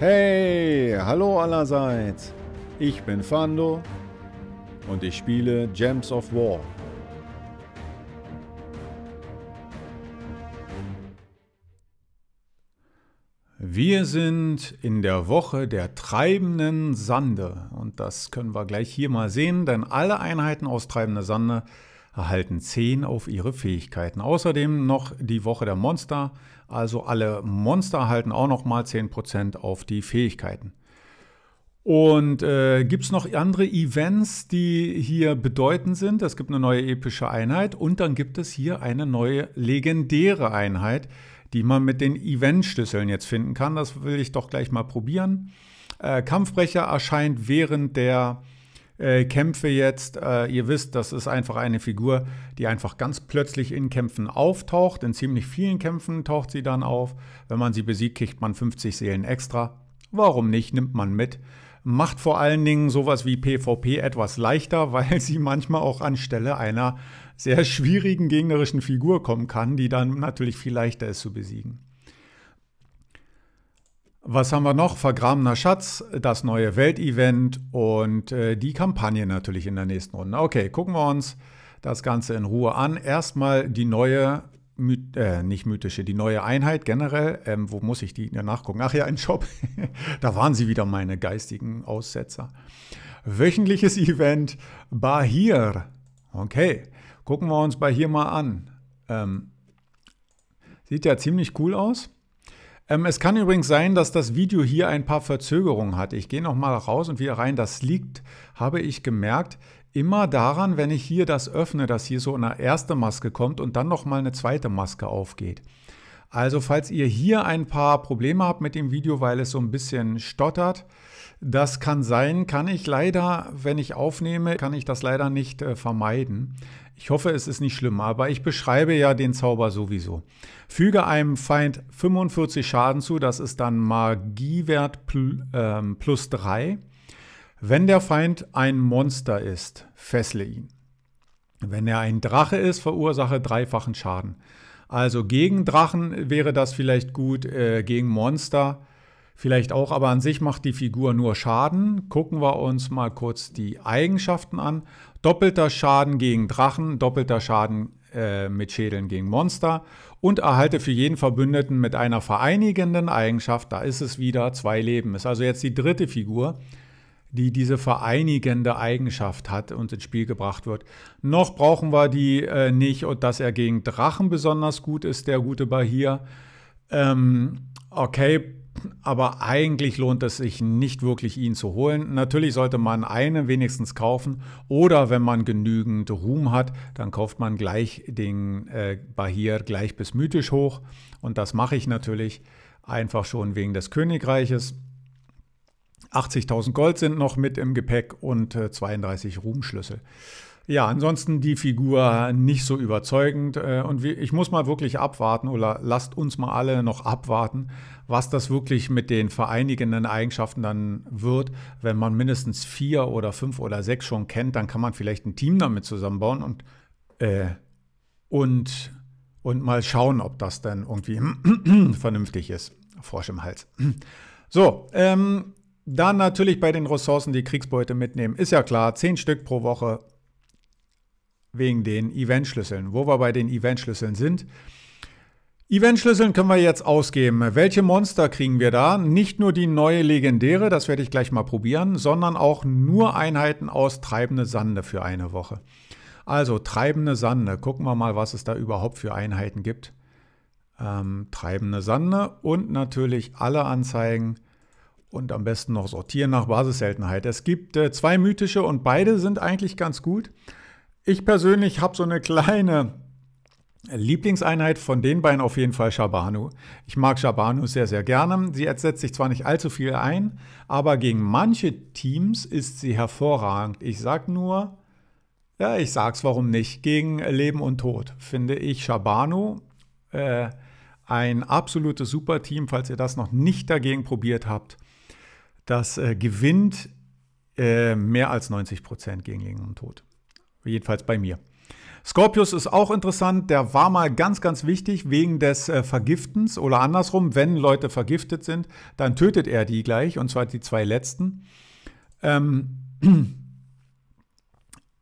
Hey, hallo allerseits. Ich bin Fando und ich spiele Gems of War. Wir sind in der Woche der treibenden Sande und das können wir gleich hier mal sehen, denn alle Einheiten aus treibender Sande erhalten 10 auf ihre Fähigkeiten. Außerdem noch die Woche der Monster, also alle Monster halten auch nochmal 10% auf die Fähigkeiten. Und äh, gibt es noch andere Events, die hier bedeutend sind? Es gibt eine neue epische Einheit und dann gibt es hier eine neue legendäre Einheit, die man mit den Eventschlüsseln jetzt finden kann. Das will ich doch gleich mal probieren. Äh, Kampfbrecher erscheint während der äh, Kämpfe jetzt. Äh, ihr wisst, das ist einfach eine Figur, die einfach ganz plötzlich in Kämpfen auftaucht. In ziemlich vielen Kämpfen taucht sie dann auf. Wenn man sie besiegt, kriegt man 50 Seelen extra. Warum nicht? Nimmt man mit. Macht vor allen Dingen sowas wie PvP etwas leichter, weil sie manchmal auch anstelle einer sehr schwierigen gegnerischen Figur kommen kann, die dann natürlich viel leichter ist zu besiegen. Was haben wir noch? Vergrabener Schatz, das neue Weltevent und äh, die Kampagne natürlich in der nächsten Runde. Okay, gucken wir uns das Ganze in Ruhe an. Erstmal die neue, äh, nicht mythische, die neue Einheit generell. Ähm, wo muss ich die nachgucken? Ach ja, ein Shop. da waren sie wieder meine geistigen Aussetzer. Wöchentliches Event Bahir. Okay, gucken wir uns Bahir mal an. Ähm, sieht ja ziemlich cool aus. Ähm, es kann übrigens sein, dass das Video hier ein paar Verzögerungen hat. Ich gehe nochmal raus und wieder rein. Das liegt, habe ich gemerkt, immer daran, wenn ich hier das öffne, dass hier so eine erste Maske kommt und dann nochmal eine zweite Maske aufgeht. Also falls ihr hier ein paar Probleme habt mit dem Video, weil es so ein bisschen stottert, das kann sein, kann ich leider, wenn ich aufnehme, kann ich das leider nicht äh, vermeiden. Ich hoffe, es ist nicht schlimm, aber ich beschreibe ja den Zauber sowieso. Füge einem Feind 45 Schaden zu, das ist dann Magiewert pl ähm, plus 3. Wenn der Feind ein Monster ist, fessle ihn. Wenn er ein Drache ist, verursache dreifachen Schaden. Also gegen Drachen wäre das vielleicht gut, äh, gegen Monster vielleicht auch, aber an sich macht die Figur nur Schaden. Gucken wir uns mal kurz die Eigenschaften an. Doppelter Schaden gegen Drachen, doppelter Schaden äh, mit Schädeln gegen Monster und erhalte für jeden Verbündeten mit einer vereinigenden Eigenschaft, da ist es wieder zwei Leben. Ist also jetzt die dritte Figur, die diese vereinigende Eigenschaft hat und ins Spiel gebracht wird. Noch brauchen wir die äh, nicht und dass er gegen Drachen besonders gut ist, der gute Bahir. Ähm, okay, aber eigentlich lohnt es sich nicht wirklich, ihn zu holen. Natürlich sollte man einen wenigstens kaufen oder wenn man genügend Ruhm hat, dann kauft man gleich den äh, Bahir gleich bis mythisch hoch und das mache ich natürlich einfach schon wegen des Königreiches. 80.000 Gold sind noch mit im Gepäck und äh, 32 Ruhmschlüssel. Ja, ansonsten die Figur nicht so überzeugend. Äh, und ich muss mal wirklich abwarten oder lasst uns mal alle noch abwarten, was das wirklich mit den vereinigenden Eigenschaften dann wird. Wenn man mindestens vier oder fünf oder sechs schon kennt, dann kann man vielleicht ein Team damit zusammenbauen und, äh, und, und mal schauen, ob das dann irgendwie vernünftig ist. Frosch im Hals. So, ähm, dann natürlich bei den Ressourcen die Kriegsbeute mitnehmen. Ist ja klar, zehn Stück pro Woche wegen den Eventschlüsseln. Wo wir bei den Eventschlüsseln sind. Eventschlüsseln können wir jetzt ausgeben. Welche Monster kriegen wir da? Nicht nur die neue legendäre, das werde ich gleich mal probieren, sondern auch nur Einheiten aus treibende Sande für eine Woche. Also treibende Sande. Gucken wir mal, was es da überhaupt für Einheiten gibt. Ähm, treibende Sande und natürlich alle Anzeigen und am besten noch sortieren nach Basisseltenheit. Es gibt äh, zwei mythische und beide sind eigentlich ganz gut. Ich persönlich habe so eine kleine Lieblingseinheit von den beiden auf jeden Fall Shabanu. Ich mag Shabanu sehr, sehr gerne. Sie setzt sich zwar nicht allzu viel ein, aber gegen manche Teams ist sie hervorragend. Ich sag nur, ja, ich sag's, warum nicht? Gegen Leben und Tod finde ich Shabanu äh, ein absolutes Superteam, falls ihr das noch nicht dagegen probiert habt. Das äh, gewinnt äh, mehr als 90 Prozent gegen Leben und Tod. Jedenfalls bei mir. Scorpius ist auch interessant, der war mal ganz, ganz wichtig wegen des äh, Vergiftens oder andersrum, wenn Leute vergiftet sind, dann tötet er die gleich, und zwar die zwei letzten. Ähm,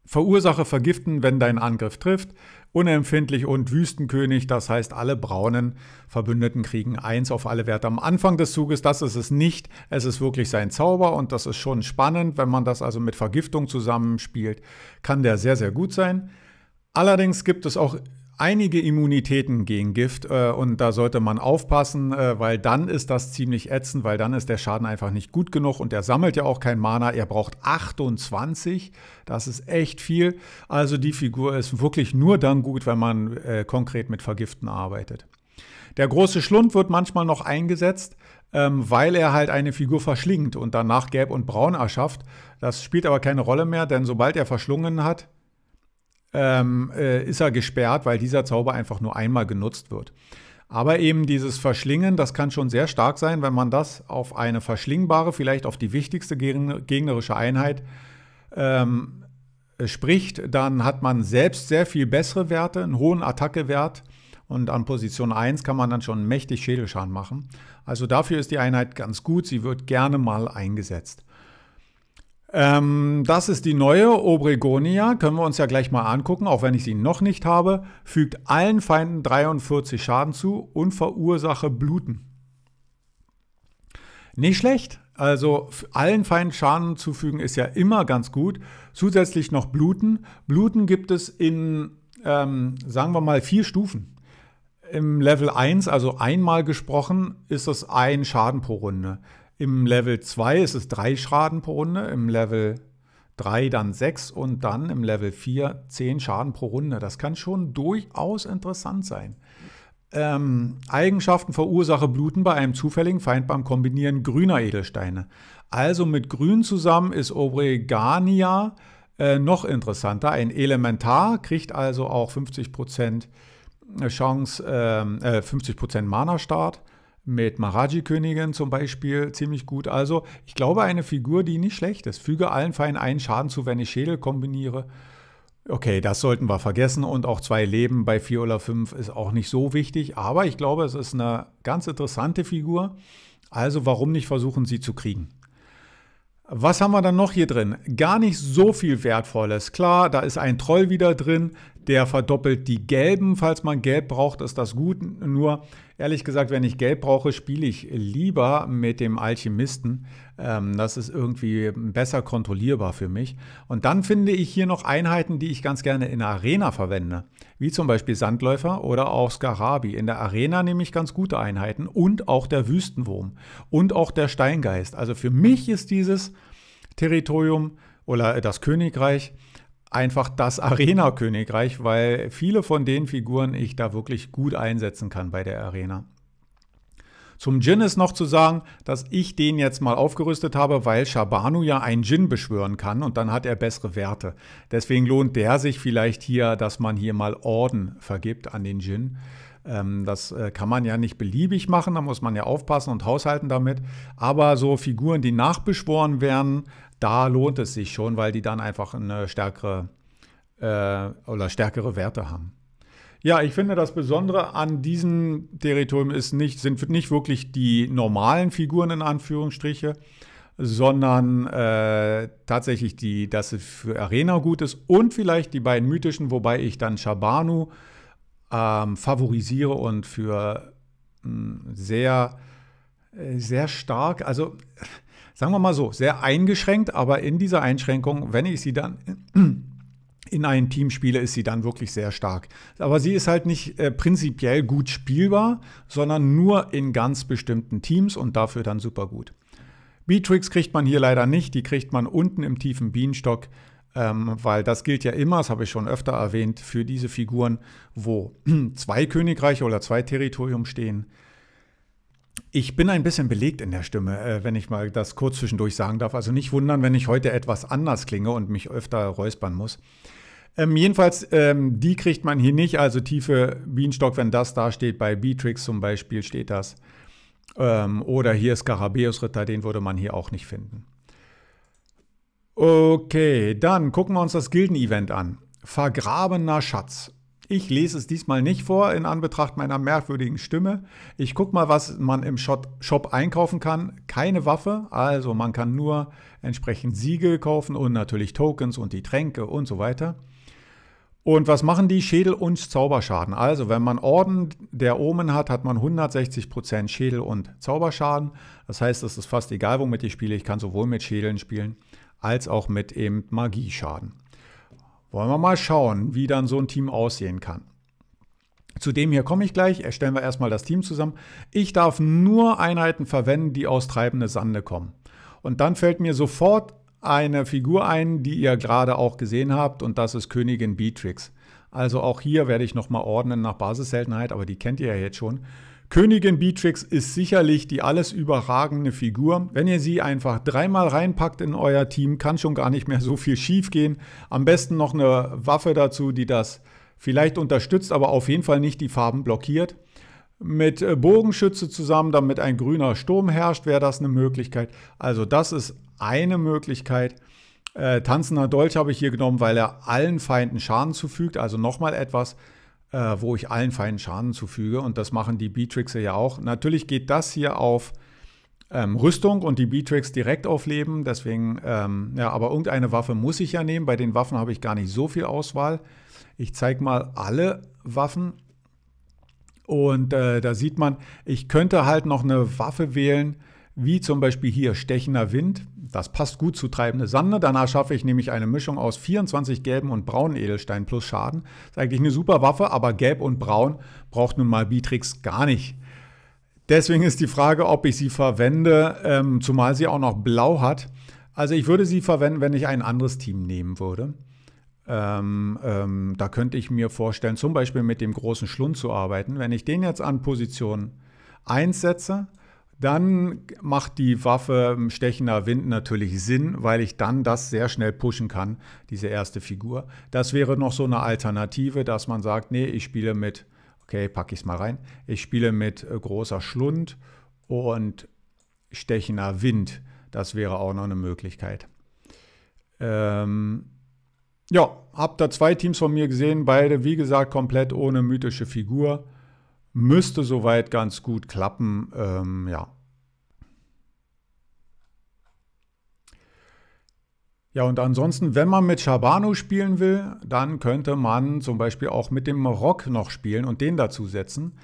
Verursache vergiften, wenn dein Angriff trifft unempfindlich und Wüstenkönig. Das heißt, alle braunen Verbündeten kriegen eins auf alle Werte am Anfang des Zuges. Das ist es nicht. Es ist wirklich sein Zauber und das ist schon spannend. Wenn man das also mit Vergiftung zusammenspielt, kann der sehr, sehr gut sein. Allerdings gibt es auch einige Immunitäten gegen Gift äh, und da sollte man aufpassen, äh, weil dann ist das ziemlich ätzend, weil dann ist der Schaden einfach nicht gut genug und er sammelt ja auch kein Mana. Er braucht 28, das ist echt viel. Also die Figur ist wirklich nur dann gut, wenn man äh, konkret mit Vergiften arbeitet. Der große Schlund wird manchmal noch eingesetzt, ähm, weil er halt eine Figur verschlingt und danach gelb und braun erschafft. Das spielt aber keine Rolle mehr, denn sobald er verschlungen hat, ähm, äh, ist er gesperrt, weil dieser Zauber einfach nur einmal genutzt wird. Aber eben dieses Verschlingen, das kann schon sehr stark sein, wenn man das auf eine verschlingbare, vielleicht auf die wichtigste gegnerische Einheit ähm, spricht, dann hat man selbst sehr viel bessere Werte, einen hohen Attackewert und an Position 1 kann man dann schon mächtig Schädelschaden machen. Also dafür ist die Einheit ganz gut, sie wird gerne mal eingesetzt. Ähm, das ist die neue Obregonia, können wir uns ja gleich mal angucken, auch wenn ich sie noch nicht habe. Fügt allen Feinden 43 Schaden zu und verursache Bluten. Nicht schlecht. Also allen Feinden Schaden zufügen ist ja immer ganz gut. Zusätzlich noch Bluten. Bluten gibt es in, ähm, sagen wir mal, vier Stufen. Im Level 1, also einmal gesprochen, ist das ein Schaden pro Runde. Im Level 2 ist es 3 Schaden pro Runde, im Level 3 dann 6 und dann im Level 4 10 Schaden pro Runde. Das kann schon durchaus interessant sein. Ähm, Eigenschaften verursache Bluten bei einem zufälligen Feind beim Kombinieren grüner Edelsteine. Also mit Grün zusammen ist Obregania äh, noch interessanter. Ein Elementar kriegt also auch 50% äh, Chance, ähm, äh, 50% Mana-Start mit maraji königin zum Beispiel ziemlich gut. Also ich glaube, eine Figur, die nicht schlecht ist. Füge allen Feinden einen Schaden zu, wenn ich Schädel kombiniere. Okay, das sollten wir vergessen. Und auch zwei Leben bei 4 oder 5 ist auch nicht so wichtig. Aber ich glaube, es ist eine ganz interessante Figur. Also warum nicht versuchen, sie zu kriegen? Was haben wir dann noch hier drin? Gar nicht so viel Wertvolles. Klar, da ist ein Troll wieder drin, der verdoppelt die Gelben. Falls man Gelb braucht, ist das gut. Nur Ehrlich gesagt, wenn ich Geld brauche, spiele ich lieber mit dem Alchemisten. Ähm, das ist irgendwie besser kontrollierbar für mich. Und dann finde ich hier noch Einheiten, die ich ganz gerne in der Arena verwende. Wie zum Beispiel Sandläufer oder auch Skarabi. In der Arena nehme ich ganz gute Einheiten und auch der Wüstenwurm und auch der Steingeist. Also für mich ist dieses Territorium oder das Königreich einfach das Arena-Königreich, weil viele von den Figuren ich da wirklich gut einsetzen kann bei der Arena. Zum Djinn ist noch zu sagen, dass ich den jetzt mal aufgerüstet habe, weil Shabanu ja einen Djinn beschwören kann und dann hat er bessere Werte. Deswegen lohnt der sich vielleicht hier, dass man hier mal Orden vergibt an den Djinn. Ähm, das äh, kann man ja nicht beliebig machen, da muss man ja aufpassen und haushalten damit. Aber so Figuren, die nachbeschworen werden, da lohnt es sich schon, weil die dann einfach eine stärkere äh, oder stärkere Werte haben. Ja, ich finde, das Besondere an diesem Territorium ist nicht, sind nicht wirklich die normalen Figuren in Anführungsstriche, sondern äh, tatsächlich die, dass es für Arena gut ist und vielleicht die beiden mythischen, wobei ich dann Shabanu ähm, favorisiere und für mh, hm, sehr, äh, sehr stark, also sagen wir mal so, sehr eingeschränkt, aber in dieser Einschränkung, wenn ich sie dann in einem Team spiele, ist sie dann wirklich sehr stark. Aber sie ist halt nicht äh, prinzipiell gut spielbar, sondern nur in ganz bestimmten Teams und dafür dann super gut. Beatrix kriegt man hier leider nicht, die kriegt man unten im tiefen Bienenstock, ähm, weil das gilt ja immer, das habe ich schon öfter erwähnt, für diese Figuren, wo zwei Königreiche oder zwei Territorium stehen, ich bin ein bisschen belegt in der Stimme, äh, wenn ich mal das kurz zwischendurch sagen darf. Also nicht wundern, wenn ich heute etwas anders klinge und mich öfter räuspern muss. Ähm, jedenfalls, ähm, die kriegt man hier nicht. Also tiefe Bienenstock, wenn das da steht, bei Beatrix zum Beispiel steht das. Ähm, oder hier Skarabäusritter, den würde man hier auch nicht finden. Okay, dann gucken wir uns das Gilden-Event an. Vergrabener Schatz. Ich lese es diesmal nicht vor in Anbetracht meiner merkwürdigen Stimme. Ich gucke mal, was man im Shop einkaufen kann. Keine Waffe, also man kann nur entsprechend Siegel kaufen und natürlich Tokens und die Tränke und so weiter. Und was machen die? Schädel und Zauberschaden. Also, wenn man Orden der Omen hat, hat man 160% Schädel und Zauberschaden. Das heißt, es ist fast egal, womit ich spiele. Ich kann sowohl mit Schädeln spielen, als auch mit eben Magieschaden. Wollen wir mal schauen, wie dann so ein Team aussehen kann. Zu dem hier komme ich gleich. Erstellen wir erstmal das Team zusammen. Ich darf nur Einheiten verwenden, die aus treibende Sande kommen. Und dann fällt mir sofort eine Figur ein, die ihr gerade auch gesehen habt, und das ist Königin Beatrix. Also auch hier werde ich nochmal ordnen nach Basisseltenheit, aber die kennt ihr ja jetzt schon. Königin Beatrix ist sicherlich die alles überragende Figur. Wenn ihr sie einfach dreimal reinpackt in euer Team, kann schon gar nicht mehr so viel schiefgehen. Am besten noch eine Waffe dazu, die das vielleicht unterstützt, aber auf jeden Fall nicht die Farben blockiert. Mit äh, Bogenschütze zusammen, damit ein grüner Sturm herrscht, wäre das eine Möglichkeit. Also das ist eine Möglichkeit. Äh, tanzender Dolch habe ich hier genommen, weil er allen Feinden Schaden zufügt, also nochmal etwas äh, wo ich allen feinen Schaden zufüge. Und das machen die Beatrixer ja auch. Natürlich geht das hier auf ähm, Rüstung und die Beatrix direkt auf Leben. Deswegen, ähm, ja, aber irgendeine Waffe muss ich ja nehmen. Bei den Waffen habe ich gar nicht so viel Auswahl. Ich zeige mal alle Waffen. Und äh, da sieht man, ich könnte halt noch eine Waffe wählen, wie zum Beispiel hier stechender Wind. Das passt gut zu treibende Sande. Danach schaffe ich nämlich eine Mischung aus 24 gelben und braunen Edelsteinen plus Schaden. Ist eigentlich eine super Waffe, aber gelb und braun braucht nun mal Beatrix gar nicht. Deswegen ist die Frage, ob ich sie verwende, ähm, zumal sie auch noch blau hat. Also ich würde sie verwenden, wenn ich ein anderes Team nehmen würde. Ähm, ähm, da könnte ich mir vorstellen, zum Beispiel mit dem großen Schlund zu arbeiten. Wenn ich den jetzt an Position 1 setze, dann macht die Waffe stechender Wind natürlich Sinn, weil ich dann das sehr schnell pushen kann, diese erste Figur. Das wäre noch so eine Alternative, dass man sagt, nee, ich spiele mit, okay, packe ich es mal rein, ich spiele mit äh, großer Schlund und stechender Wind. Das wäre auch noch eine Möglichkeit. Ähm, ja, hab da zwei Teams von mir gesehen, beide wie gesagt komplett ohne mythische Figur müsste soweit ganz gut klappen. Ähm, ja. Ja, und ansonsten, wenn man mit Shabano spielen will, dann könnte man zum Beispiel auch mit dem Rock noch spielen und den dazu setzen,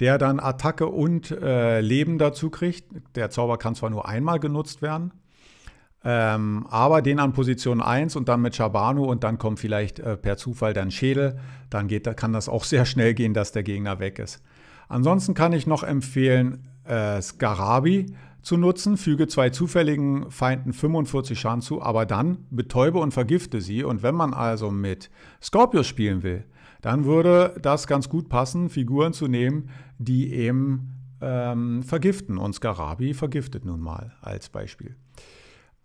der dann Attacke und äh, Leben dazu kriegt. Der Zauber kann zwar nur einmal genutzt werden, ähm, aber den an Position 1 und dann mit Shabano und dann kommt vielleicht äh, per Zufall dann Schädel. Dann geht, kann das auch sehr schnell gehen, dass der Gegner weg ist. Ansonsten kann ich noch empfehlen, äh, Skarabi zu nutzen. Füge zwei zufälligen Feinden 45 Schaden zu, aber dann betäube und vergifte sie. Und wenn man also mit Scorpius spielen will, dann würde das ganz gut passen, Figuren zu nehmen, die eben ähm, vergiften. Und Scarabi vergiftet nun mal als Beispiel.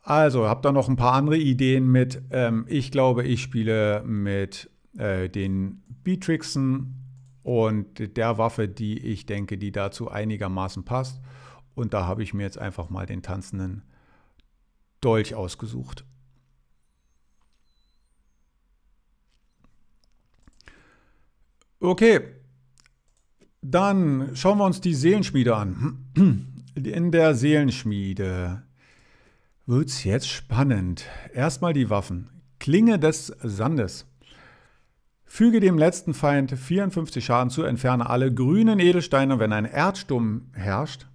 Also, habt ihr noch ein paar andere Ideen mit. Ähm, ich glaube, ich spiele mit äh, den Beatrixen und der Waffe, die ich denke, die dazu einigermaßen passt. Und da habe ich mir jetzt einfach mal den tanzenden Dolch ausgesucht. Okay, dann schauen wir uns die Seelenschmiede an. In der Seelenschmiede wird es jetzt spannend. Erstmal die Waffen. Klinge des Sandes. Füge dem letzten Feind 54 Schaden zu, entferne alle grünen Edelsteine, wenn ein Erdsturm herrscht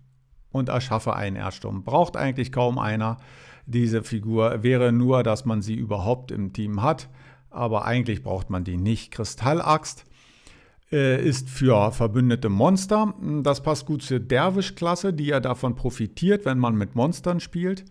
und erschaffe einen Erdsturm. Braucht eigentlich kaum einer diese Figur, wäre nur, dass man sie überhaupt im Team hat, aber eigentlich braucht man die nicht. Kristallaxt äh, ist für verbündete Monster. Das passt gut zur Derwisch-Klasse, die ja davon profitiert, wenn man mit Monstern spielt.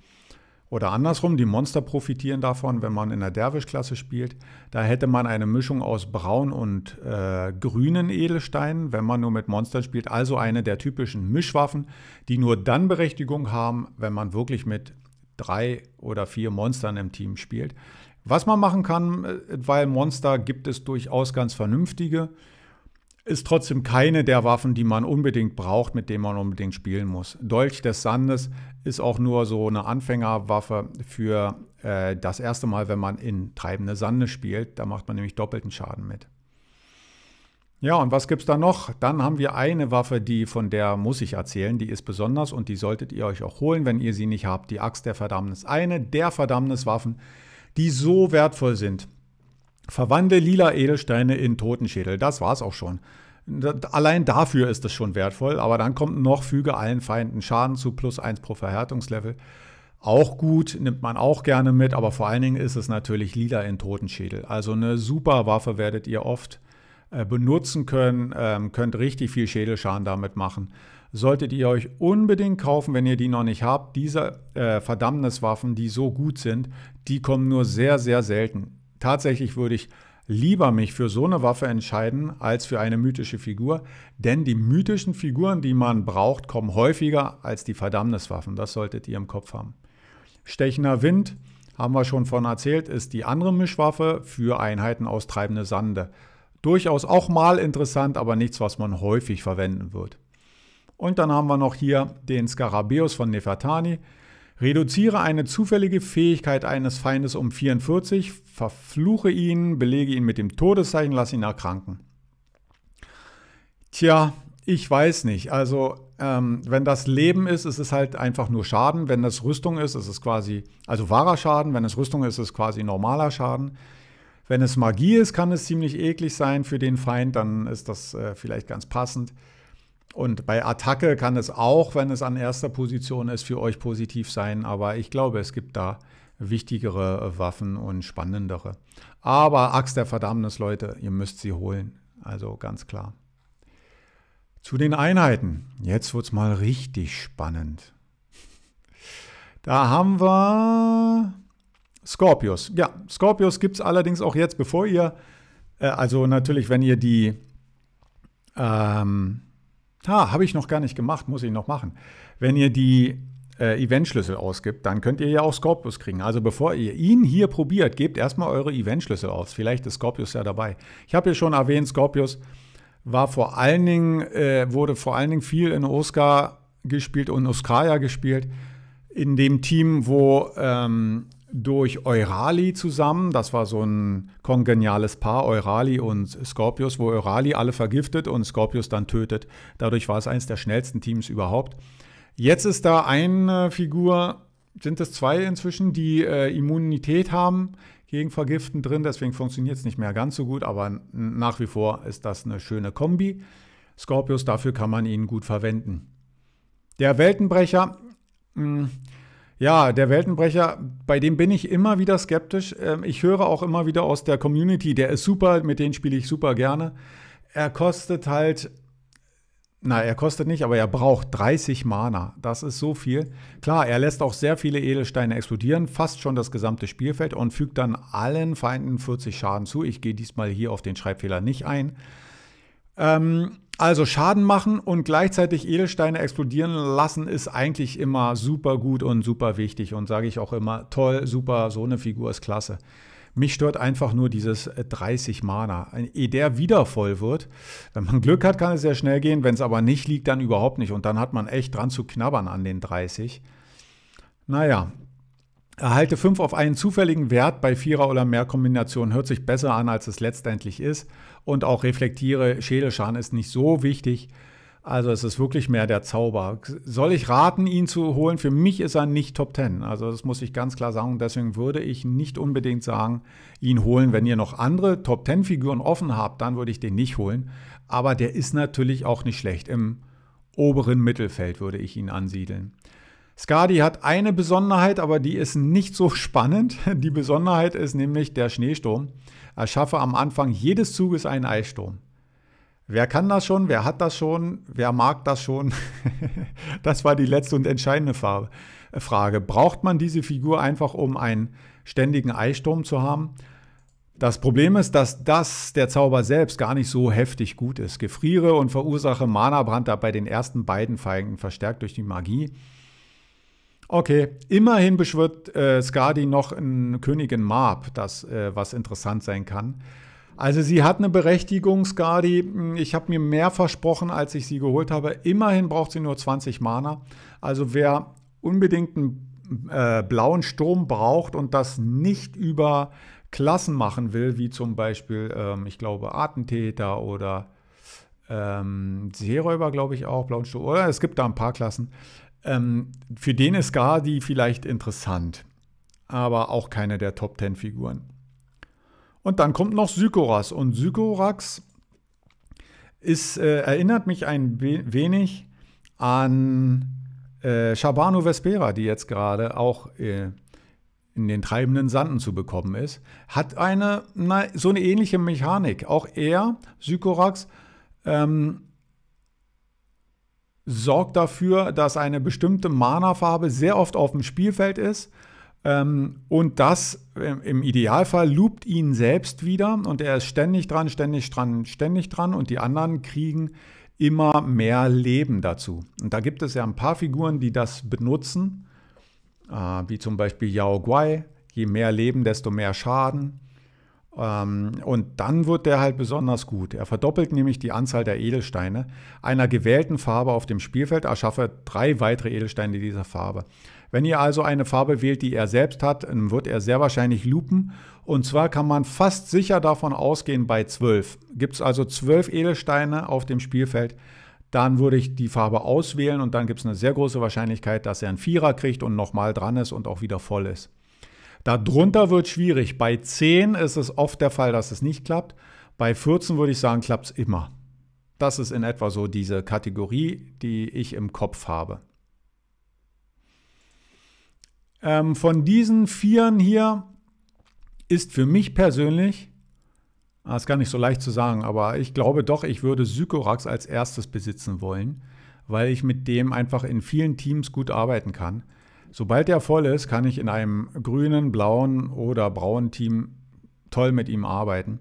Oder andersrum, die Monster profitieren davon, wenn man in der Derwisch-Klasse spielt. Da hätte man eine Mischung aus braun und äh, grünen Edelsteinen, wenn man nur mit Monstern spielt. Also eine der typischen Mischwaffen, die nur dann Berechtigung haben, wenn man wirklich mit drei oder vier Monstern im Team spielt. Was man machen kann, äh, weil Monster gibt es durchaus ganz vernünftige ist trotzdem keine der Waffen, die man unbedingt braucht, mit denen man unbedingt spielen muss. Dolch des Sandes ist auch nur so eine Anfängerwaffe für äh, das erste Mal, wenn man in treibende Sande spielt. Da macht man nämlich doppelten Schaden mit. Ja, und was gibt es da noch? Dann haben wir eine Waffe, die von der muss ich erzählen, die ist besonders und die solltet ihr euch auch holen, wenn ihr sie nicht habt. Die Axt der Verdammnis. Eine der Verdammniswaffen, die so wertvoll sind. Verwandle lila Edelsteine in Totenschädel. Das war's auch schon. Allein dafür ist es schon wertvoll, aber dann kommt noch füge allen Feinden Schaden zu plus 1 pro Verhärtungslevel. Auch gut, nimmt man auch gerne mit, aber vor allen Dingen ist es natürlich lila in Totenschädel. Also eine super Waffe werdet ihr oft äh, benutzen können, ähm, könnt richtig viel Schädelschaden damit machen. Solltet ihr euch unbedingt kaufen, wenn ihr die noch nicht habt. Diese äh, Verdammniswaffen, die so gut sind, die kommen nur sehr, sehr selten. Tatsächlich würde ich lieber mich für so eine Waffe entscheiden als für eine mythische Figur, denn die mythischen Figuren, die man braucht, kommen häufiger als die Verdammniswaffen. Das solltet ihr im Kopf haben. Stechender Wind, haben wir schon von erzählt, ist die andere Mischwaffe für Einheiten aus treibende Sande. Durchaus auch mal interessant, aber nichts, was man häufig verwenden wird. Und dann haben wir noch hier den Skarabeus von Nefertani. Reduziere eine zufällige Fähigkeit eines Feindes um 44, verfluche ihn, belege ihn mit dem Todeszeichen, lass ihn erkranken. Tja, ich weiß nicht. Also, ähm, wenn das Leben ist, ist es halt einfach nur Schaden. Wenn das Rüstung ist, ist es quasi, also wahrer Schaden. Wenn es Rüstung ist, ist es quasi normaler Schaden. Wenn es Magie ist, kann es ziemlich eklig sein für den Feind, dann ist das äh, vielleicht ganz passend. Und bei Attacke kann es auch, wenn es an erster Position ist, für euch positiv sein. Aber ich glaube, es gibt da wichtigere Waffen und spannendere. Aber Axt der Verdammnis, Leute, ihr müsst sie holen. Also ganz klar. Zu den Einheiten. Jetzt wird es mal richtig spannend. Da haben wir Scorpius. Ja, Scorpius gibt es allerdings auch jetzt, bevor ihr, äh, also natürlich, wenn ihr die ähm, Ah, habe ich noch gar nicht gemacht, muss ich noch machen. Wenn ihr die äh, Eventschlüssel ausgibt, dann könnt ihr ja auch Scorpius kriegen. Also bevor ihr ihn hier probiert, gebt erstmal eure Eventschlüssel aus. Vielleicht ist Scorpius ja dabei. Ich habe ja schon erwähnt, Scorpius war vor allen Dingen, äh, wurde vor allen Dingen viel in Oscar gespielt und Oscaria gespielt. In dem Team, wo ähm, durch Eurali zusammen. Das war so ein kongeniales Paar, Eurali und Scorpius, wo Eurali alle vergiftet und Scorpius dann tötet. Dadurch war es eines der schnellsten Teams überhaupt. Jetzt ist da eine Figur, sind es zwei inzwischen, die äh, Immunität haben gegen Vergiften drin. Deswegen funktioniert es nicht mehr ganz so gut, aber nach wie vor ist das eine schöne Kombi. Scorpius, dafür kann man ihn gut verwenden. Der Weltenbrecher, mh, hm, ja, der Weltenbrecher, bei dem bin ich immer wieder skeptisch. Ähm, ich höre auch immer wieder aus der Community, der ist super, mit denen spiele ich super gerne. Er kostet halt, na, er kostet nicht, aber er braucht 30 Mana. Das ist so viel. Klar, er lässt auch sehr viele Edelsteine explodieren, fast schon das gesamte Spielfeld und fügt dann allen Feinden 40 Schaden zu. Ich gehe diesmal hier auf den Schreibfehler nicht ein. Ähm, also Schaden machen und gleichzeitig Edelsteine explodieren lassen ist eigentlich immer super gut und super wichtig und sage ich auch immer, toll, super, so eine Figur ist klasse. Mich stört einfach nur dieses 30 äh, Mana. Ehe der wieder voll wird, wenn man Glück hat, kann es sehr schnell gehen. Wenn es aber nicht liegt, dann überhaupt nicht. Und dann hat man echt dran zu knabbern an den 30. Naja, Erhalte 5 auf einen zufälligen Wert bei Vierer- oder mehr Kombinationen hört sich besser an, als es letztendlich ist. Und auch reflektiere Schädelschaden ist nicht so wichtig. Also es ist wirklich mehr der Zauber. Soll ich raten, ihn zu holen? Für mich ist er nicht Top 10. Also das muss ich ganz klar sagen. Deswegen würde ich nicht unbedingt sagen, ihn holen. Wenn ihr noch andere Top 10 Figuren offen habt, dann würde ich den nicht holen. Aber der ist natürlich auch nicht schlecht. Im oberen Mittelfeld würde ich ihn ansiedeln. Skadi hat eine Besonderheit, aber die ist nicht so spannend. Die Besonderheit ist nämlich der Schneesturm. Erschaffe am Anfang jedes Zuges einen Eissturm. Wer kann das schon? Wer hat das schon? Wer mag das schon? das war die letzte und entscheidende äh, Frage. Braucht man diese Figur einfach, um einen ständigen Eissturm zu haben? Das Problem ist, dass das der Zauber selbst gar nicht so heftig gut ist. Gefriere und verursache Mana-Brand bei den ersten beiden Feigen verstärkt durch die Magie. Okay, immerhin beschwört äh, Skadi noch einen Königin Marb, das äh, was interessant sein kann. Also sie hat eine Berechtigung, Skadi. Hm, ich habe mir mehr versprochen, als ich sie geholt habe. Immerhin braucht sie nur 20 Mana. Also wer unbedingt einen äh, blauen Sturm braucht und das nicht über Klassen machen will, wie zum Beispiel, ähm, ich glaube, Attentäter oder ähm, Seeräuber, glaube ich auch, blauen Sturm. Oder es gibt da ein paar Klassen. Ähm, für den ist Gardi vielleicht interessant, aber auch keine der Top 10 Figuren. Und dann kommt noch Sykoras und Sykorax ist, äh, erinnert mich ein wenig an äh, Shabano Vespera, die jetzt gerade auch äh, in den treibenden Sanden zu bekommen ist, hat eine na, so eine ähnliche Mechanik. Auch er, Sykorax, ähm, sorgt dafür, dass eine bestimmte Mana-Farbe sehr oft auf dem Spielfeld ist. Ähm, und das ähm, im Idealfall loopt ihn selbst wieder und er ist ständig dran, ständig dran, ständig dran und die anderen kriegen immer mehr Leben dazu. Und da gibt es ja ein paar Figuren, die das benutzen, äh, wie zum Beispiel Yao Guai. Je mehr Leben, desto mehr Schaden. Ähm, und dann wird der halt besonders gut. Er verdoppelt nämlich die Anzahl der Edelsteine. Einer gewählten Farbe auf dem Spielfeld erschaffe drei weitere Edelsteine dieser Farbe. Wenn ihr also eine Farbe wählt, die er selbst hat, dann wird er sehr wahrscheinlich lupen. Und zwar kann man fast sicher davon ausgehen bei 12. Gibt es also zwölf Edelsteine auf dem Spielfeld, dann würde ich die Farbe auswählen und dann gibt es eine sehr große Wahrscheinlichkeit, dass er einen Vierer kriegt und nochmal dran ist und auch wieder voll ist. Darunter wird schwierig. Bei 10 ist es oft der Fall, dass es nicht klappt. Bei 14 würde ich sagen, klappt es immer. Das ist in etwa so diese Kategorie, die ich im Kopf habe. Ähm, von diesen Vieren hier ist für mich persönlich, das ah, ist gar nicht so leicht zu sagen, aber ich glaube doch, ich würde Sycorax als erstes besitzen wollen, weil ich mit dem einfach in vielen Teams gut arbeiten kann. Sobald er voll ist, kann ich in einem grünen, blauen oder braunen Team toll mit ihm arbeiten.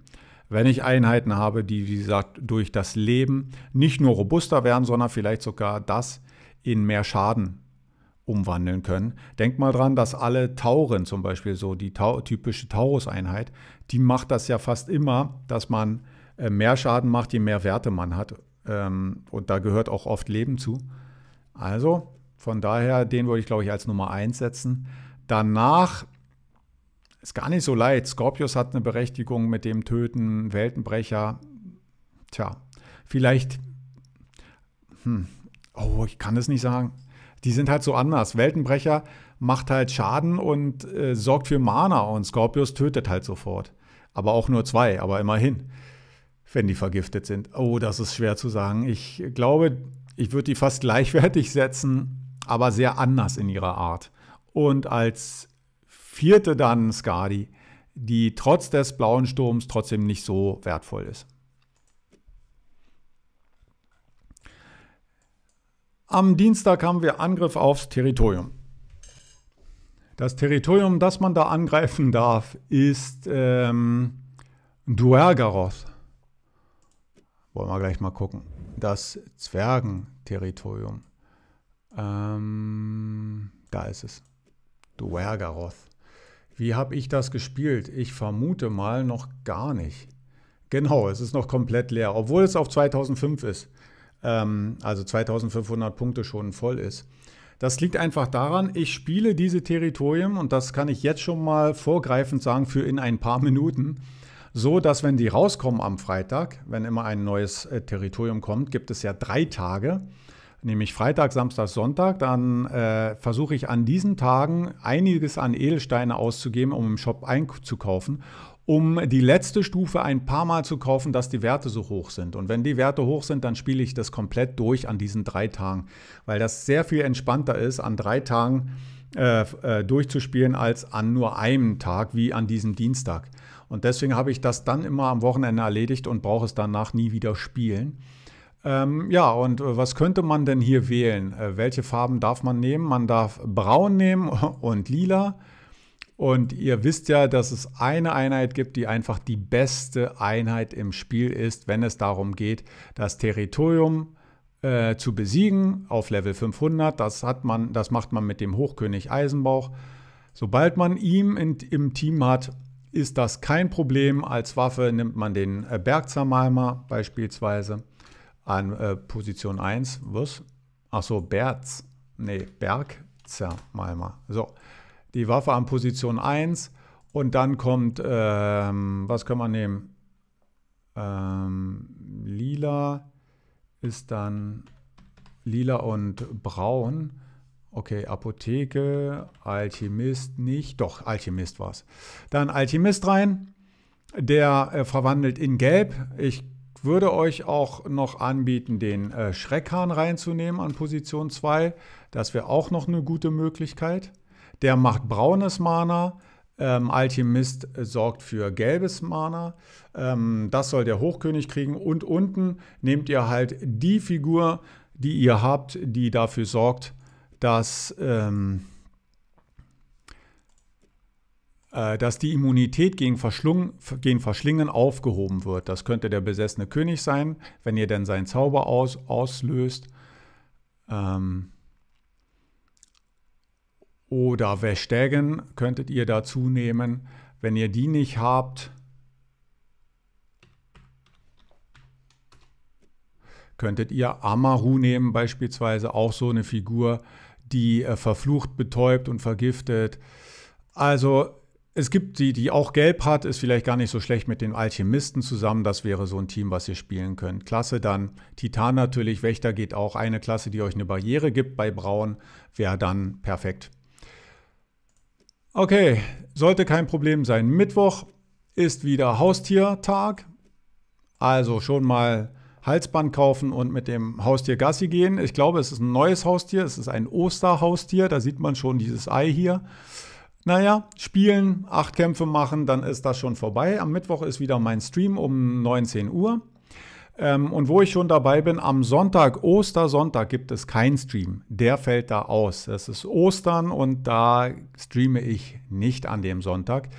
Wenn ich Einheiten habe, die, wie gesagt, durch das Leben nicht nur robuster werden, sondern vielleicht sogar das in mehr Schaden umwandeln können. Denkt mal dran, dass alle Tauren zum Beispiel, so die Tau typische Taurus-Einheit, die macht das ja fast immer, dass man äh, mehr Schaden macht, je mehr Werte man hat. Ähm, und da gehört auch oft Leben zu. Also von daher, den würde ich, glaube ich, als Nummer 1 setzen. Danach ist gar nicht so leid. Scorpius hat eine Berechtigung mit dem Töten, Weltenbrecher. Tja, vielleicht. Hm, oh, ich kann das nicht sagen. Die sind halt so anders. Weltenbrecher macht halt Schaden und äh, sorgt für Mana und Scorpius tötet halt sofort. Aber auch nur zwei, aber immerhin, wenn die vergiftet sind. Oh, das ist schwer zu sagen. Ich glaube, ich würde die fast gleichwertig setzen aber sehr anders in ihrer Art. Und als vierte dann Skadi, die trotz des blauen Sturms trotzdem nicht so wertvoll ist. Am Dienstag haben wir Angriff aufs Territorium. Das Territorium, das man da angreifen darf, ist ähm, Duergaroth. Wollen wir gleich mal gucken. Das Zwergenterritorium. Ähm, da ist es. Duergaroth. Wie habe ich das gespielt? Ich vermute mal noch gar nicht. Genau, es ist noch komplett leer, obwohl es auf 2005 ist. Ähm, also 2500 Punkte schon voll ist. Das liegt einfach daran, ich spiele diese Territorien und das kann ich jetzt schon mal vorgreifend sagen für in ein paar Minuten. So dass, wenn die rauskommen am Freitag, wenn immer ein neues äh, Territorium kommt, gibt es ja drei Tage nämlich Freitag, Samstag, Sonntag, dann äh, versuche ich an diesen Tagen einiges an Edelsteine auszugeben, um im Shop einzukaufen, um die letzte Stufe ein paar Mal zu kaufen, dass die Werte so hoch sind. Und wenn die Werte hoch sind, dann spiele ich das komplett durch an diesen drei Tagen, weil das sehr viel entspannter ist, an drei Tagen äh, äh durchzuspielen, als an nur einem Tag wie an diesem Dienstag. Und deswegen habe ich das dann immer am Wochenende erledigt und brauche es danach nie wieder spielen. Ähm, ja, und äh, was könnte man denn hier wählen? Äh, welche Farben darf man nehmen? Man darf braun nehmen und lila. Und ihr wisst ja, dass es eine Einheit gibt, die einfach die beste Einheit im Spiel ist, wenn es darum geht, das Territorium äh, zu besiegen auf Level 500. Das, hat man, das macht man mit dem Hochkönig Eisenbauch. Sobald man ihn in, im Team hat, ist das kein Problem. Als Waffe nimmt man den äh, Bergzermalmer beispielsweise. An äh, Position 1, was? Achso, Berz. Nee, Bergzer, mal mal. So, die Waffe an Position 1 und dann kommt, ähm, was kann man nehmen? Ähm, lila ist dann lila und braun. Okay, Apotheke, Alchemist nicht. Doch, Alchemist war es. Dann Alchemist rein. Der äh, verwandelt in gelb. Ich würde euch auch noch anbieten, den äh, Schreckhahn reinzunehmen an Position 2. Das wäre auch noch eine gute Möglichkeit. Der macht braunes Mana. Ähm, Alchemist äh, sorgt für gelbes Mana. Ähm, das soll der Hochkönig kriegen. Und unten nehmt ihr halt die Figur, die ihr habt, die dafür sorgt, dass ähm, äh, dass die Immunität gegen, Verschlung, gegen Verschlingen aufgehoben wird. Das könnte der besessene König sein, wenn ihr denn seinen Zauber aus, auslöst. Ähm oder Wäschdägen könntet ihr dazu nehmen. Wenn ihr die nicht habt, könntet ihr Amaru nehmen beispielsweise, auch so eine Figur, die äh, verflucht, betäubt und vergiftet. Also es gibt die, die auch gelb hat, ist vielleicht gar nicht so schlecht mit den Alchemisten zusammen. Das wäre so ein Team, was ihr spielen könnt. Klasse dann Titan natürlich, Wächter geht auch. Eine Klasse, die euch eine Barriere gibt bei Braun, wäre dann perfekt. Okay, sollte kein Problem sein. Mittwoch ist wieder Haustiertag. Also schon mal Halsband kaufen und mit dem Haustier Gassi gehen. Ich glaube, es ist ein neues Haustier. Es ist ein Osterhaustier. Da sieht man schon dieses Ei hier. Naja, spielen, acht Kämpfe machen, dann ist das schon vorbei. Am Mittwoch ist wieder mein Stream um 19 Uhr. Ähm, und wo ich schon dabei bin, am Sonntag, Ostersonntag, gibt es keinen Stream. Der fällt da aus. Es ist Ostern und da streame ich nicht an dem Sonntag.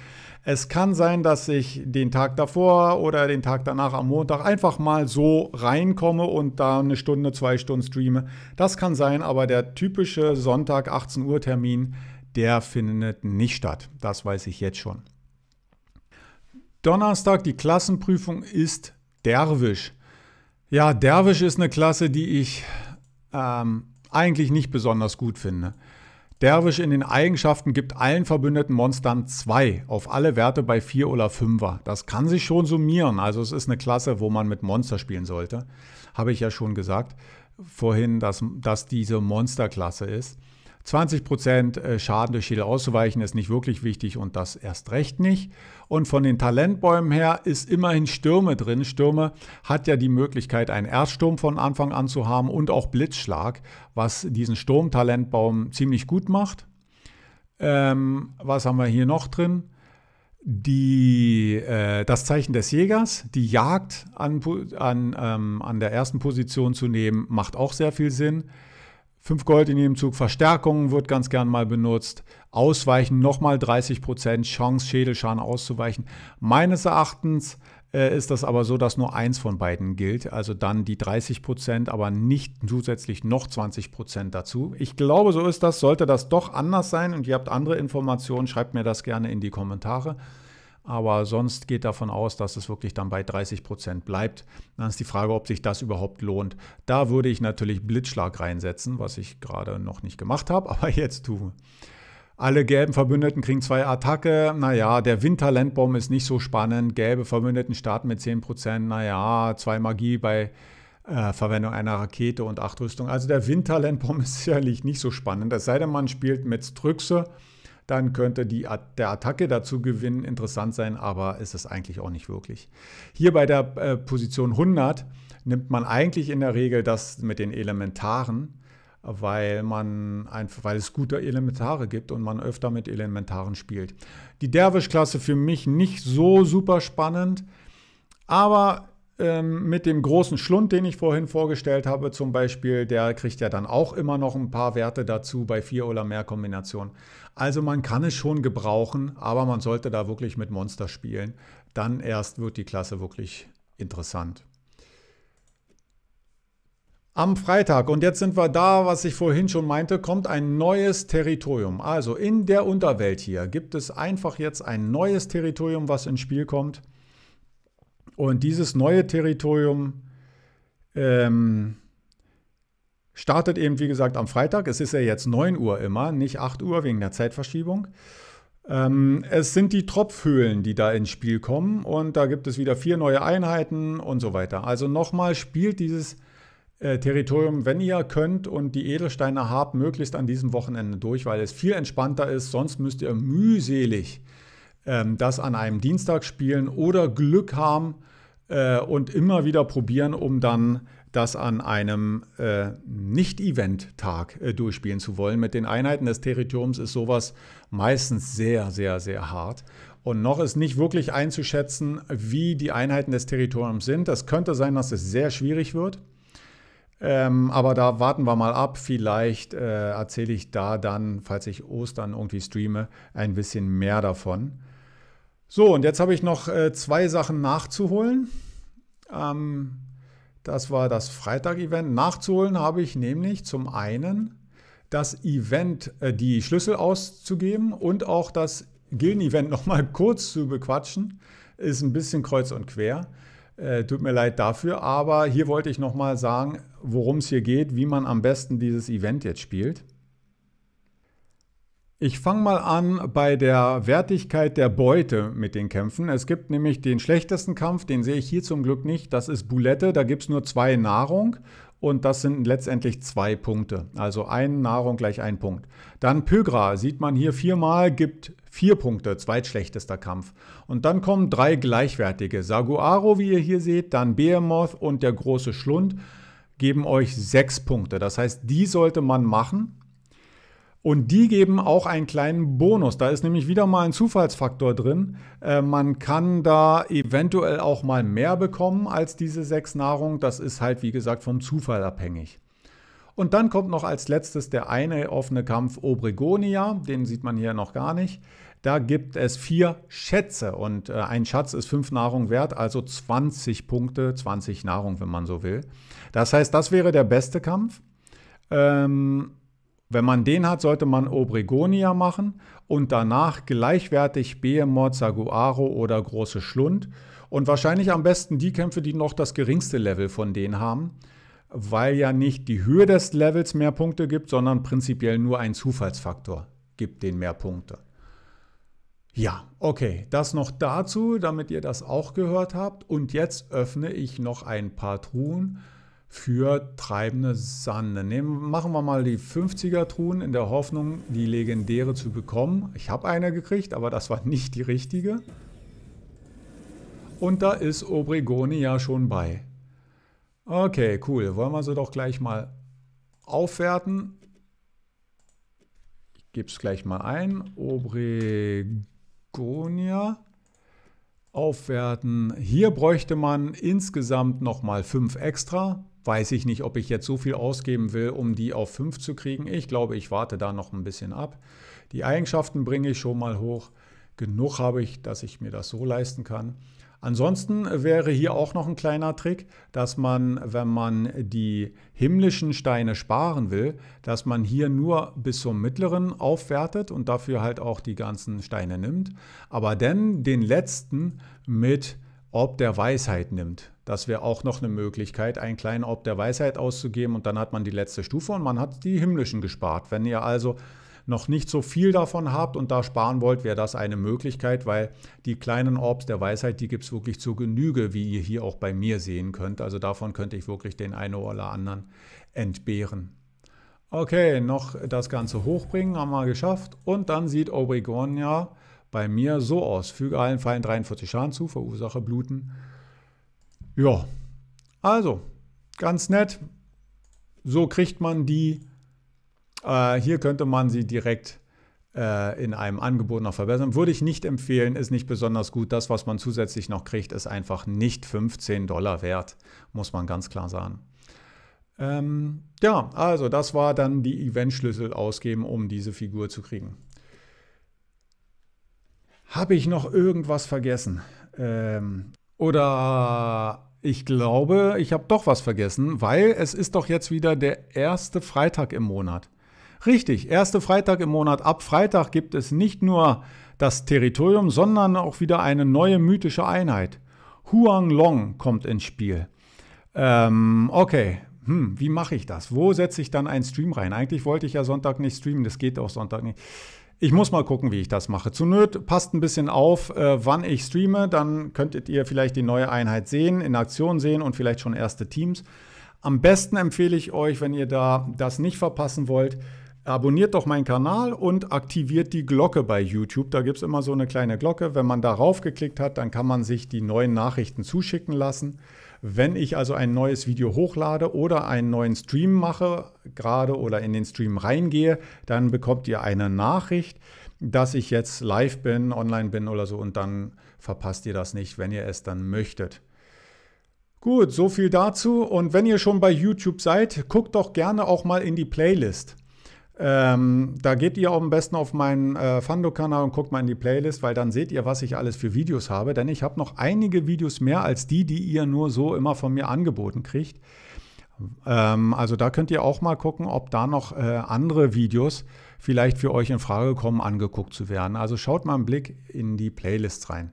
Es kann sein, dass ich den Tag davor oder den Tag danach am Montag einfach mal so reinkomme und da eine Stunde, zwei Stunden streame. Das kann sein, aber der typische Sonntag 18 Uhr Termin der findet nicht statt. Das weiß ich jetzt schon. Donnerstag, die Klassenprüfung ist Derwisch. Ja, Derwisch ist eine Klasse, die ich ähm, eigentlich nicht besonders gut finde. Derwisch in den Eigenschaften gibt allen verbündeten Monstern 2 auf alle Werte bei 4 oder 5er. Das kann sich schon summieren. Also es ist eine Klasse, wo man mit Monster spielen sollte. Habe ich ja schon gesagt vorhin, dass das diese Monsterklasse ist. 20 äh, Schaden durch Schädel auszuweichen ist nicht wirklich wichtig und das erst recht nicht. Und von den Talentbäumen her ist immerhin Stürme drin. Stürme hat ja die Möglichkeit, einen Erzsturm von Anfang an zu haben und auch Blitzschlag, was diesen Sturmtalentbaum ziemlich gut macht. Ähm, was haben wir hier noch drin? Die, äh, das Zeichen des Jägers, die Jagd an, an, ähm, an der ersten Position zu nehmen, macht auch sehr viel Sinn. 5 Gold in jedem Zug, Verstärkung wird ganz gern mal benutzt, Ausweichen nochmal 30% Prozent Chance, Schädelschaden auszuweichen. Meines Erachtens äh, ist das aber so, dass nur eins von beiden gilt, also dann die 30%, Prozent, aber nicht zusätzlich noch 20% Prozent dazu. Ich glaube, so ist das. Sollte das doch anders sein und ihr habt andere Informationen, schreibt mir das gerne in die Kommentare aber sonst geht davon aus, dass es wirklich dann bei 30 Prozent bleibt. Dann ist die Frage, ob sich das überhaupt lohnt. Da würde ich natürlich Blitzschlag reinsetzen, was ich gerade noch nicht gemacht habe, aber jetzt tue. Alle gelben Verbündeten kriegen zwei Attacke. Naja, der Winterlandbaum ist nicht so spannend. Gelbe Verbündeten starten mit 10%. Naja, zwei Magie bei äh, Verwendung einer Rakete und acht Rüstung. Also der Winterlandbaum ist sicherlich nicht so spannend. Es sei denn, man spielt mit Strüchse dann könnte die, der Attacke dazu gewinnen interessant sein, aber ist es eigentlich auch nicht wirklich. Hier bei der äh, Position 100 nimmt man eigentlich in der Regel das mit den Elementaren, weil, man einfach, weil es gute Elementare gibt und man öfter mit Elementaren spielt. Die Derwisch-Klasse für mich nicht so super spannend, aber ähm, mit dem großen Schlund, den ich vorhin vorgestellt habe, zum Beispiel, der kriegt ja dann auch immer noch ein paar Werte dazu bei vier oder mehr Kombinationen. Also man kann es schon gebrauchen, aber man sollte da wirklich mit Monster spielen. Dann erst wird die Klasse wirklich interessant. Am Freitag, und jetzt sind wir da, was ich vorhin schon meinte, kommt ein neues Territorium. Also in der Unterwelt hier gibt es einfach jetzt ein neues Territorium, was ins Spiel kommt. Und dieses neue Territorium ähm, startet eben, wie gesagt, am Freitag. Es ist ja jetzt 9 Uhr immer, nicht 8 Uhr wegen der Zeitverschiebung. Ähm, es sind die Tropfhöhlen, die da ins Spiel kommen und da gibt es wieder vier neue Einheiten und so weiter. Also nochmal spielt dieses äh, Territorium, wenn ihr könnt und die Edelsteine habt, möglichst an diesem Wochenende durch, weil es viel entspannter ist. Sonst müsst ihr mühselig ähm, das an einem Dienstag spielen oder Glück haben äh, und immer wieder probieren, um dann das an einem äh, Nicht-Event-Tag äh, durchspielen zu wollen. Mit den Einheiten des Territoriums ist sowas meistens sehr, sehr, sehr hart. Und noch ist nicht wirklich einzuschätzen, wie die Einheiten des Territoriums sind. Das könnte sein, dass es sehr schwierig wird. Ähm, aber da warten wir mal ab. Vielleicht äh, erzähle ich da dann, falls ich Ostern irgendwie streame, ein bisschen mehr davon. So, und jetzt habe ich noch äh, zwei Sachen nachzuholen. Ähm, das war das Freitag-Event. Nachzuholen habe ich nämlich zum einen das Event, äh, die Schlüssel auszugeben und auch das Gilden-Event nochmal kurz zu bequatschen. Ist ein bisschen kreuz und quer. Äh, tut mir leid dafür, aber hier wollte ich nochmal sagen, worum es hier geht, wie man am besten dieses Event jetzt spielt. Ich fange mal an bei der Wertigkeit der Beute mit den Kämpfen. Es gibt nämlich den schlechtesten Kampf, den sehe ich hier zum Glück nicht. Das ist Bulette, da gibt es nur zwei Nahrung und das sind letztendlich zwei Punkte. Also ein Nahrung gleich ein Punkt. Dann Pögra sieht man hier viermal, gibt vier Punkte, zweitschlechtester Kampf. Und dann kommen drei gleichwertige. Saguaro, wie ihr hier seht, dann Behemoth und der große Schlund geben euch sechs Punkte. Das heißt, die sollte man machen und die geben auch einen kleinen Bonus. Da ist nämlich wieder mal ein Zufallsfaktor drin. Äh, man kann da eventuell auch mal mehr bekommen als diese sechs Nahrung. Das ist halt, wie gesagt, vom Zufall abhängig. Und dann kommt noch als letztes der eine offene Kampf Obregonia. Den sieht man hier noch gar nicht. Da gibt es vier Schätze und äh, ein Schatz ist fünf Nahrung wert, also 20 Punkte, 20 Nahrung, wenn man so will. Das heißt, das wäre der beste Kampf. Ähm, wenn man den hat, sollte man Obregonia machen und danach gleichwertig Behemoth, Saguaro oder Große Schlund und wahrscheinlich am besten die Kämpfe, die noch das geringste Level von denen haben, weil ja nicht die Höhe des Levels mehr Punkte gibt, sondern prinzipiell nur ein Zufallsfaktor gibt den mehr Punkte. Ja, okay, das noch dazu, damit ihr das auch gehört habt. Und jetzt öffne ich noch ein paar Truhen für treibende Sande. Nehmen, machen wir mal die 50er Truhen in der Hoffnung, die legendäre zu bekommen. Ich habe eine gekriegt, aber das war nicht die richtige. Und da ist Obregoni ja schon bei. Okay, cool. Wollen wir sie doch gleich mal aufwerten. Ich gebe es gleich mal ein. Obregonia aufwerten. Hier bräuchte man insgesamt nochmal 5 extra weiß ich nicht, ob ich jetzt so viel ausgeben will, um die auf 5 zu kriegen. Ich glaube, ich warte da noch ein bisschen ab. Die Eigenschaften bringe ich schon mal hoch. Genug habe ich, dass ich mir das so leisten kann. Ansonsten wäre hier auch noch ein kleiner Trick, dass man, wenn man die himmlischen Steine sparen will, dass man hier nur bis zum mittleren aufwertet und dafür halt auch die ganzen Steine nimmt, aber dann den letzten mit Orb der Weisheit nimmt. Das wäre auch noch eine Möglichkeit, einen kleinen Orb der Weisheit auszugeben und dann hat man die letzte Stufe und man hat die himmlischen gespart. Wenn ihr also noch nicht so viel davon habt und da sparen wollt, wäre das eine Möglichkeit, weil die kleinen Orbs der Weisheit, die gibt es wirklich zu Genüge, wie ihr hier auch bei mir sehen könnt. Also davon könnte ich wirklich den einen oder anderen entbehren. Okay, noch das Ganze hochbringen, haben wir geschafft. Und dann sieht Obregon ja, bei mir so aus. Füge allen Fallen 43 Schaden zu, verursache Bluten. Ja, also, ganz nett. So kriegt man die. Äh, hier könnte man sie direkt äh, in einem Angebot noch verbessern. Würde ich nicht empfehlen, ist nicht besonders gut. Das, was man zusätzlich noch kriegt, ist einfach nicht 15 Dollar wert, muss man ganz klar sagen. Ähm, ja, also das war dann die Event-Schlüssel ausgeben, um diese Figur zu kriegen. Habe ich noch irgendwas vergessen? Ähm, oder ich glaube, ich habe doch was vergessen, weil es ist doch jetzt wieder der erste Freitag im Monat. Richtig, erste Freitag im Monat. Ab Freitag gibt es nicht nur das Territorium, sondern auch wieder eine neue mythische Einheit. Huang Long kommt ins Spiel. Ähm, okay, hm, wie mache ich das? Wo setze ich dann einen Stream rein? Eigentlich wollte ich ja Sonntag nicht streamen, das geht auch Sonntag nicht. Ich muss mal gucken, wie ich das mache. Zu Nöt passt ein bisschen auf, äh, wann ich streame. Dann könntet ihr vielleicht die neue Einheit sehen, in Aktion sehen und vielleicht schon erste Teams. Am besten empfehle ich euch, wenn ihr da das nicht verpassen wollt, abonniert doch meinen Kanal und aktiviert die Glocke bei YouTube. Da gibt es immer so eine kleine Glocke. Wenn man darauf geklickt hat, dann kann man sich die neuen Nachrichten zuschicken lassen. Wenn ich also ein neues Video hochlade oder einen neuen Stream mache, gerade oder in den Stream reingehe, dann bekommt ihr eine Nachricht, dass ich jetzt live bin, online bin oder so und dann verpasst ihr das nicht, wenn ihr es dann möchtet. Gut, so viel dazu und wenn ihr schon bei YouTube seid, guckt doch gerne auch mal in die Playlist. Ähm, da geht ihr am besten auf meinen äh, Fando-Kanal und guckt mal in die Playlist, weil dann seht ihr, was ich alles für Videos habe. Denn ich habe noch einige Videos mehr als die, die ihr nur so immer von mir angeboten kriegt. Ähm, also da könnt ihr auch mal gucken, ob da noch äh, andere Videos vielleicht für euch in Frage kommen, angeguckt zu werden. Also schaut mal einen Blick in die Playlist rein.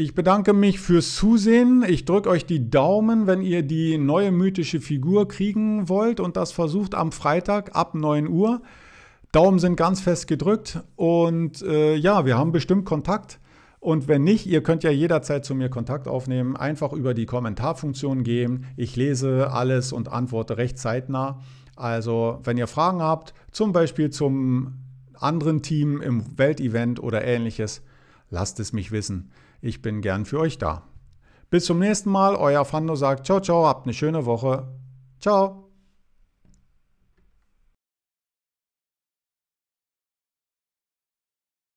Ich bedanke mich fürs Zusehen. Ich drücke euch die Daumen, wenn ihr die neue mythische Figur kriegen wollt und das versucht am Freitag ab 9 Uhr. Daumen sind ganz fest gedrückt und äh, ja, wir haben bestimmt Kontakt. Und wenn nicht, ihr könnt ja jederzeit zu mir Kontakt aufnehmen. Einfach über die Kommentarfunktion gehen. Ich lese alles und antworte recht zeitnah. Also, wenn ihr Fragen habt, zum Beispiel zum anderen Team im Weltevent oder ähnliches, lasst es mich wissen. Ich bin gern für euch da. Bis zum nächsten Mal, euer Fando sagt ciao, ciao, habt eine schöne Woche. Ciao.